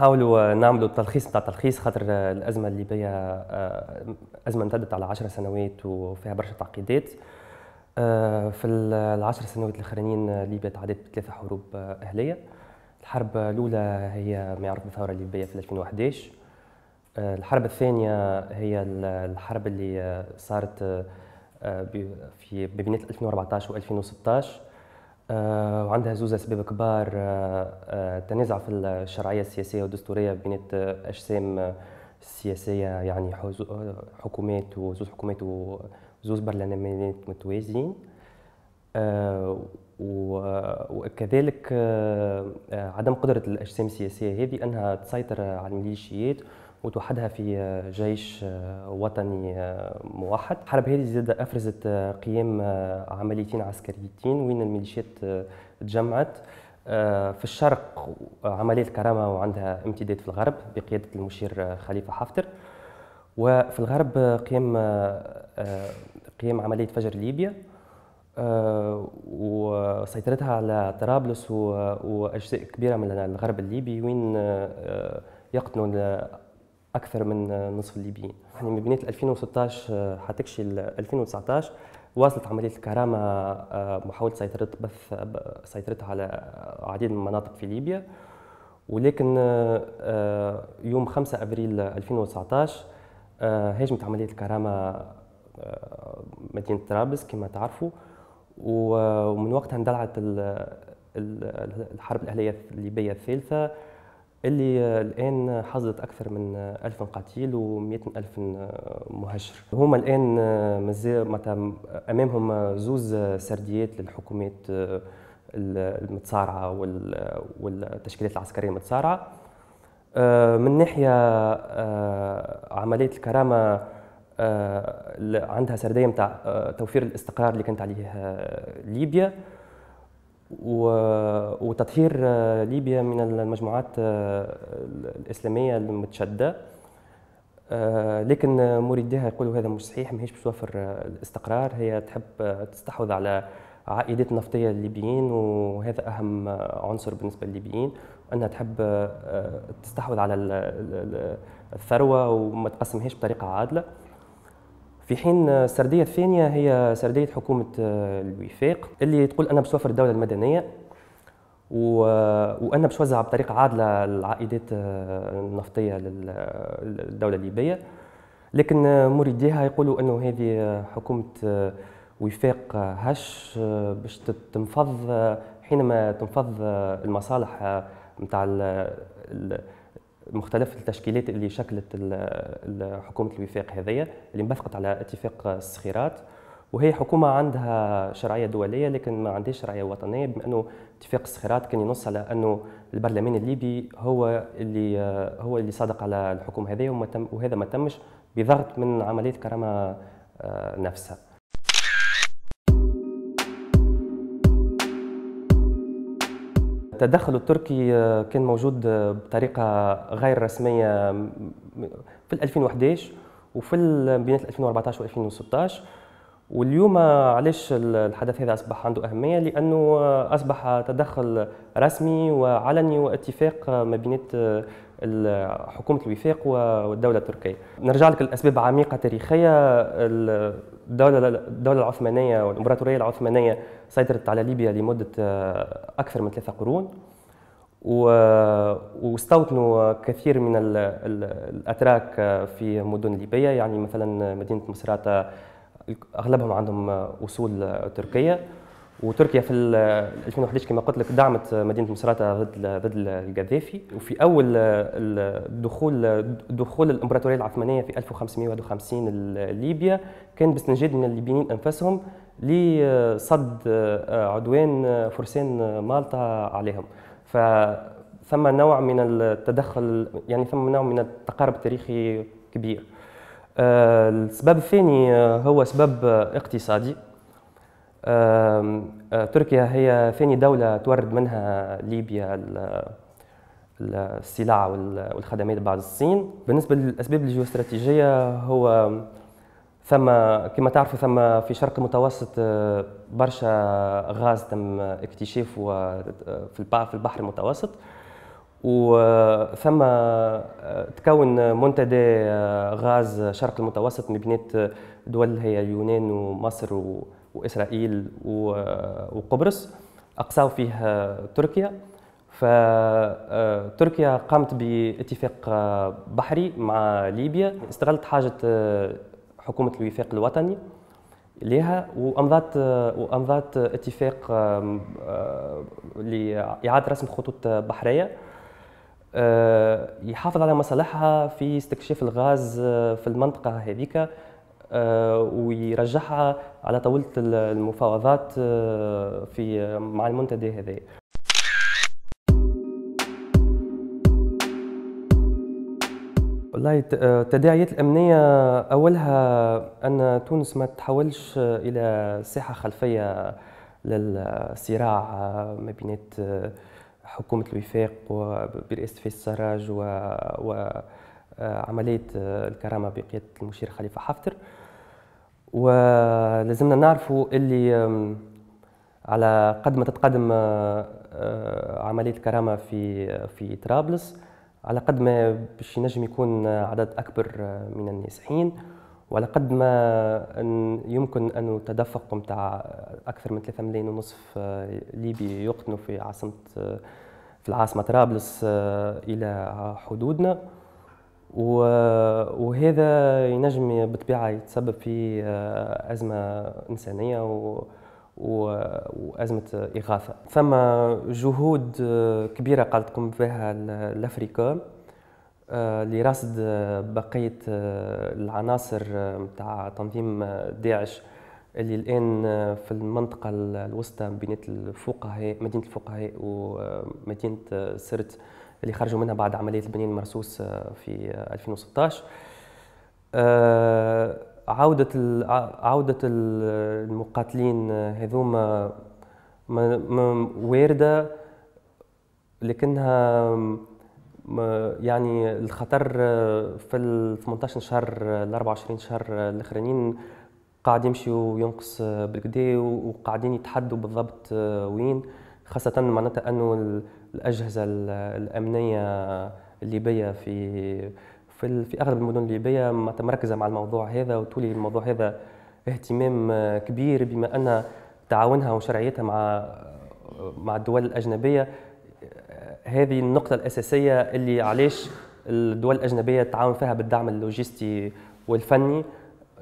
نحاولوا نعملوا تلخيص نتاع تلخيص خاطر آه، الازمه الليبيه آه، ازمه امتدت على 10 سنوات وفيها برشا تعقيدات آه، في العشر سنوات الاخرانيين ليبيا تعدت بثلاث حروب اهليه الحرب الاولى هي ما يعرف بالثوره الليبيه في 2011 الحرب الثانيه هي الحرب اللي صارت في بين 2014 و2016 آه، وعندها زوز اسباب كبار آه، آه، تنازع في الشرعيه السياسيه والدستوريه بينات اجسام السياسيه يعني حكومات وزوز حكومات وزوز برلمانات متوازيين وكذلك عدم قدره الاجسام السياسيه هذه انها تسيطر على الميليشيات وتوحدها في جيش وطني موحد الحرب هذه زاد أفرزت قيام عمليتين عسكريتين وين الميليشيات تجمعت في الشرق عملية كرامة وعندها امتداد في الغرب بقيادة المشير خليفة حفتر وفي الغرب قيام قيام عملية فجر ليبيا وسيطرتها على طرابلس واجزاء كبيره من الغرب الليبي وين يقطنوا اكثر من نصف الليبيين يعني من بدايه 2016 حتى 2019 واصلت عمليه الكرامه آه، محاوله سيطره بث سيطرتها على عديد من المناطق في ليبيا ولكن آه، آه، يوم 5 ابريل 2019 هاجمت عمليه الكرامه مدينه طرابلس كما تعرفوا ومن وقتها اندلعت الحرب الاهليه الليبيه الثالثه اللي آه، الان حصدت اكثر من آه، ألف قتيل و ألف آه، مهجر هما الان مازال امامهم زوز سرديات للحكومات المتصارعه والتشكيلات العسكريه المتصارعه من ناحيه عمليه الكرامه عندها سرديه متاع توفير الاستقرار اللي كانت عليه ليبيا وتطهير آه، ليبيا من المجموعات آه، الاسلاميه المتشده آه، لكن مريديها يقولوا هذا مش صحيح ماهيش باش توفر الاستقرار هي تحب تستحوذ على عائدات نفطيه الليبيين وهذا اهم عنصر بالنسبه للليبيين انها تحب تستحوذ على الثروه وما تقسمهاش بطريقه عادله في حين السرديه الثانيه هي سرديه حكومه آه، الوفاق اللي تقول انا بسوفر الدوله المدنيه وانا باش بطريقه عادله العائدات آه، النفطيه للدوله الليبيه لكن مريديها يقولوا انه هذه حكومه آه، وفاق هش باش تنفض حينما تنفض المصالح نتاع مختلف التشكيلات اللي شكلت حكومه الوفاق هذيا اللي انبثقت على اتفاق السخيرات وهي حكومه عندها شرعيه دوليه لكن ما عندها شرعيه وطنيه بما انه اتفاق السخيرات كان ينص على انه البرلمان الليبي هو اللي هو اللي صادق على الحكومه هذه وهذا ما تمش بضغط من عمليه كرامه آه، نفسها التدخل التركي آه، كان موجود آه، بطريقه غير رسميه في 2011 وفي بين 2014 و2016 واليوم آه، علاش الحدث هذا اصبح عنده اهميه لانه اصبح تدخل رسمي وعلني واتفاق ما بين حكومه الوفاق والدوله التركيه. نرجع لك لاسباب عميقه تاريخيه الدوله الدوله العثمانيه والامبراطوريه العثمانيه سيطرت على ليبيا لمده آه، اكثر من ثلاثه قرون واستوطنوا كثير من الاتراك آه، في مدن ليبيه يعني مثلا مدينه مصراته آه، اغلبهم عندهم اصول تركيه وتركيا في 2011 كما قلت لك دعمت مدينه مصراته ضد ضد القذافي وفي اول دخول دخول الامبراطوريه العثمانيه في 1551 ليبيا كان باستنجاد من الليبيين انفسهم لصد آه، عدوان آه، فرسان آه، مالطا عليهم ف ثم نوع من التدخل يعني ثم نوع من التقارب التاريخي كبير السبب الثاني هو سبب اقتصادي تركيا هي ثاني دولة تورد منها ليبيا السلع والخدمات بعد الصين بالنسبة للأسباب الجيوستراتيجية هو ثم كما تعرفوا ثم في شرق المتوسط برشا غاز تم اكتشافه في البحر المتوسط وثم تكون منتدى غاز شرق المتوسط من بنات دول هي اليونان ومصر و واسرائيل وقبرص اقصاو فيه آه، تركيا فتركيا آه، قامت باتفاق آه، بحري مع ليبيا استغلت حاجه حكومه الوفاق الوطني لها وامضات وامضات اتفاق لاعاده رسم خطوط بحريه يحافظ على مصالحها في استكشاف الغاز في المنطقه هذيك آه، ويرجعها على طاوله المفاوضات آه، في آه، مع المنتدى هذا والله التداعيات الامنيه اولها ان تونس ما تتحولش الى ساحه خلفيه للصراع ما بين حكومه الوفاق برئاسه فيصل السراج وعملية الكرامه بقياده المشير خليفه حفتر ولازمنا نعرفوا اللي على قد ما تتقدم آه، آه، عمليه الكرامه في آه، في طرابلس على قد ما باش ينجم يكون عدد اكبر من النازحين وعلى قد ما يمكن أن التدفق نتاع أكثر من 3 ملايين ونصف ليبي يقطنوا في عاصمة في العاصمة طرابلس إلى حدودنا وهذا ينجم بالطبيعه يتسبب في آه، ازمه انسانيه و وازمه اغاثه ثم جهود آه، كبيره قاعده تقوم بها الافريكا آه، لرصد بقيه العناصر نتاع تنظيم داعش اللي الان في المنطقه الوسطى بين الفقهاء مدينه الفقهاء ومدينه سرت اللي خرجوا منها بعد عمليه البنين المرسوس آه، في 2016 آه، آه، عودة عودة المقاتلين هذوما واردة لكنها يعني الخطر في ال 18 شهر ال 24 شهر الاخرانيين قاعد يمشي وينقص بالكدا وقاعدين يتحدوا بالضبط وين خاصة معناتها انه الاجهزه الامنيه الليبيه في في, في اغلب المدن الليبيه متمركزه مع الموضوع هذا وتولي الموضوع هذا اهتمام كبير بما ان تعاونها وشرعيتها مع مع الدول الاجنبيه هذه النقطه الاساسيه اللي علاش الدول الاجنبيه تعاون فيها بالدعم اللوجستي والفني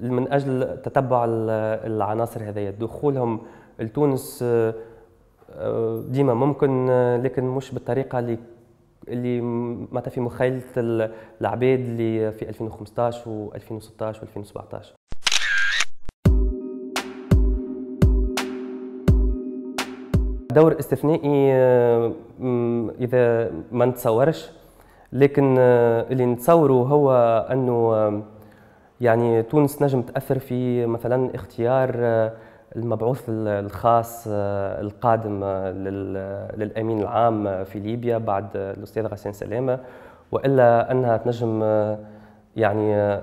من اجل تتبع العناصر هذه دخولهم لتونس آه، ديما ممكن آه، لكن مش بالطريقه اللي اللي معناتها في مخيله العباد اللي في 2015 و2016 و2017 دور استثنائي آه، اذا ما نتصورش لكن اللي نتصوره هو انه يعني تونس نجم تاثر في مثلا اختيار المبعوث الخاص آه، القادم آه، للامين العام آه، في ليبيا بعد الاستاذ غسان سلامه والا انها تنجم يعني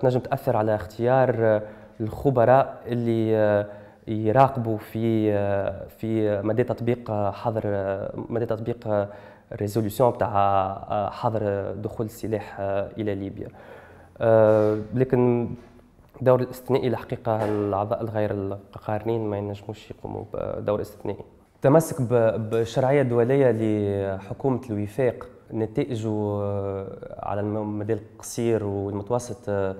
تنجم تاثر على اختيار الخبراء اللي يراقبوا في في مدى تطبيق حظر مدى تطبيق ريزوليسيون بتاع حظر دخول السلاح الى ليبيا لكن دور الاستثنائي الحقيقه الاعضاء الغير القارنين ما ينجموش يقوموا بدور استثنائي التمسك بالشرعيه الدوليه لحكومه الوفاق نتائجه آه، على المدى القصير والمتوسط آه،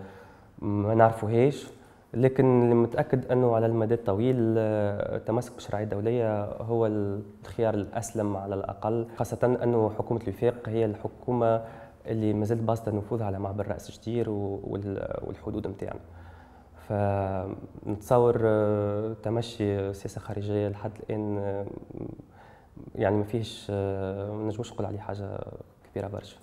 ما نعرفوهاش لكن متاكد انه على المدى الطويل آه، التمسك بالشرعيه الدوليه هو الخيار الاسلم على الاقل خاصه انه حكومه الوفاق هي الحكومه اللي مازالت باسطه نفوذها على معبر راس جدير والحدود نتاعنا فنتصور آه، تمشي السياسه الخارجيه لحد الان آه، يعني ما فيهش آه، ما نجموش نقول عليه حاجه كبيره برشا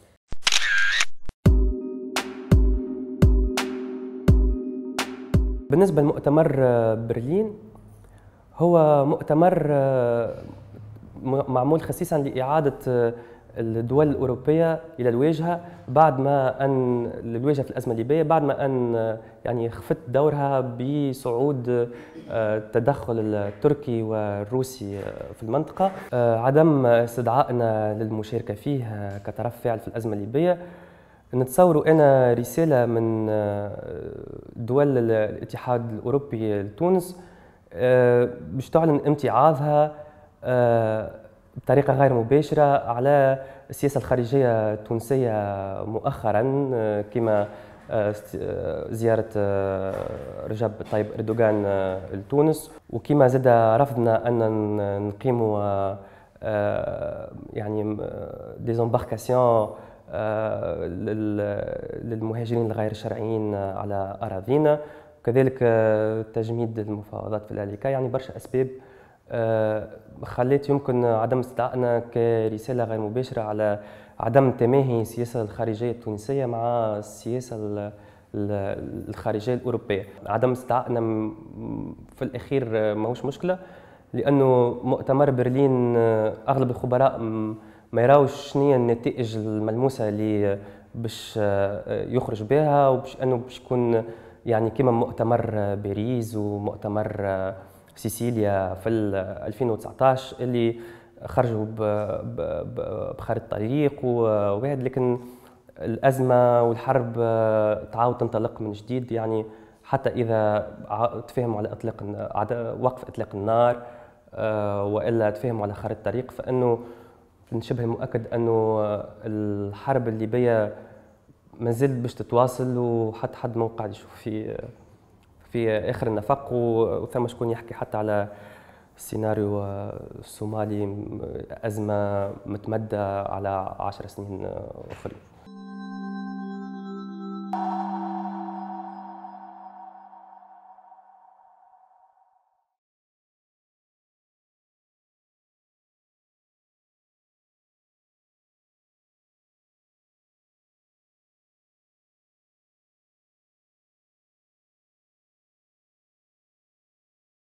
بالنسبه لمؤتمر برلين هو مؤتمر معمول خصيصا لاعاده الدول الاوروبيه الى الواجهه بعد ما ان الواجهه في الازمه الليبيه بعد ما ان يعني خفت دورها بصعود التدخل آه، التركي والروسي آه، في المنطقه آه، عدم استدعائنا للمشاركه فيه كطرف فاعل في الازمه الليبيه نتصور انا رساله من دول الاتحاد الاوروبي لتونس باش تعلن امتعاضها بطريقة غير مباشرة على السياسة الخارجية التونسية مؤخرا كما آه، آه، زيارة آه، رجب طيب اردوغان لتونس وكما زاد رفضنا ان نقيموا يعني ديزومباركاسيون للمهاجرين الغير شرعيين على اراضينا وكذلك تجميد المفاوضات في الاليكا يعني برشا اسباب آه، خليت يمكن عدم استعانه كرساله غير مباشره على عدم تماهي السياسه الخارجيه التونسيه مع السياسه الخارجيه الاوروبيه عدم استعانه في الاخير ماهوش مشكله لانه مؤتمر برلين آه، اغلب الخبراء ما يراوش شنو النتائج الملموسه اللي باش آه، يخرج بها وباش انه باش يكون يعني كما مؤتمر باريس ومؤتمر في سيسيليا في 2019 اللي خرجوا بخير الطريق وواحد لكن الازمه والحرب آه، تعاود تنطلق من جديد يعني حتى اذا تفهموا على اطلاق وقف اطلاق النار آه، والا تفهموا على خير الطريق فانه شبه مؤكد انه الحرب الليبيه ما زلت باش تتواصل وحتى حد ما يشوف في في اخر النفق وثم شكون يحكي حتى على سيناريو آه، الصومالي ازمه متمده على عشر سنين آه، اخرى